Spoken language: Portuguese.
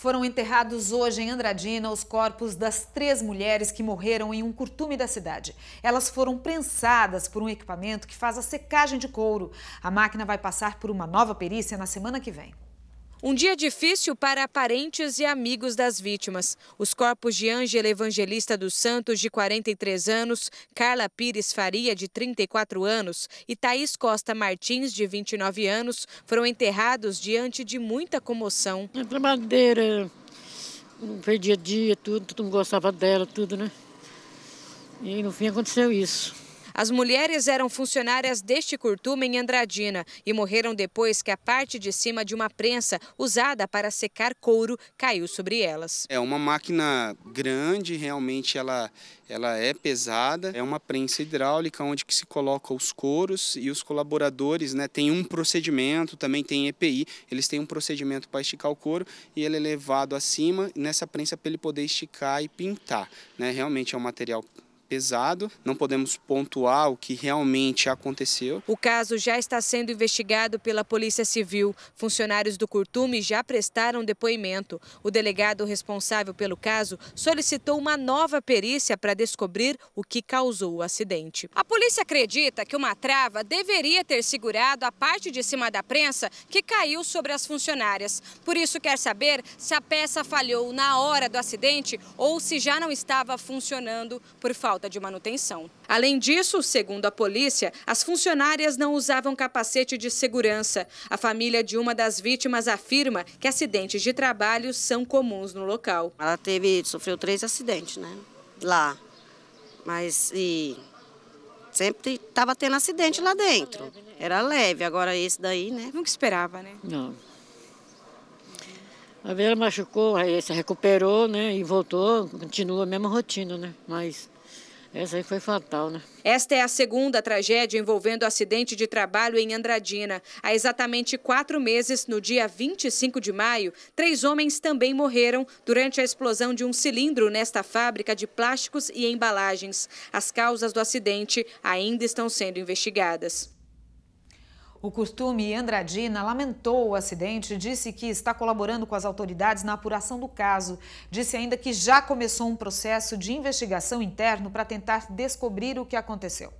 Foram enterrados hoje em Andradina os corpos das três mulheres que morreram em um curtume da cidade. Elas foram prensadas por um equipamento que faz a secagem de couro. A máquina vai passar por uma nova perícia na semana que vem. Um dia difícil para parentes e amigos das vítimas. Os corpos de Ângela Evangelista dos Santos, de 43 anos, Carla Pires Faria, de 34 anos, e Thaís Costa Martins, de 29 anos, foram enterrados diante de muita comoção. A trabalhadeira, não perdia dia, tudo, todo mundo gostava dela, tudo, né? E no fim aconteceu isso. As mulheres eram funcionárias deste curtume em Andradina e morreram depois que a parte de cima de uma prensa usada para secar couro caiu sobre elas. É uma máquina grande, realmente ela, ela é pesada. É uma prensa hidráulica onde que se coloca os couros e os colaboradores né, têm um procedimento, também tem EPI, eles têm um procedimento para esticar o couro e ele é levado acima nessa prensa para ele poder esticar e pintar. Né? Realmente é um material pesado, não podemos pontuar o que realmente aconteceu. O caso já está sendo investigado pela Polícia Civil. Funcionários do Curtume já prestaram depoimento. O delegado responsável pelo caso solicitou uma nova perícia para descobrir o que causou o acidente. A polícia acredita que uma trava deveria ter segurado a parte de cima da prensa que caiu sobre as funcionárias. Por isso quer saber se a peça falhou na hora do acidente ou se já não estava funcionando por falta falta de manutenção. Além disso, segundo a polícia, as funcionárias não usavam capacete de segurança. A família de uma das vítimas afirma que acidentes de trabalho são comuns no local. Ela teve, sofreu três acidentes, né? Lá. Mas e sempre estava tendo acidente lá dentro. Era leve, agora esse daí, né? Nunca esperava, né? Não. A vez machucou, aí se recuperou, né? E voltou, continua a mesma rotina, né? Mas essa aí foi fatal, né? Esta é a segunda tragédia envolvendo acidente de trabalho em Andradina. Há exatamente quatro meses, no dia 25 de maio, três homens também morreram durante a explosão de um cilindro nesta fábrica de plásticos e embalagens. As causas do acidente ainda estão sendo investigadas. O costume Andradina lamentou o acidente e disse que está colaborando com as autoridades na apuração do caso. Disse ainda que já começou um processo de investigação interno para tentar descobrir o que aconteceu.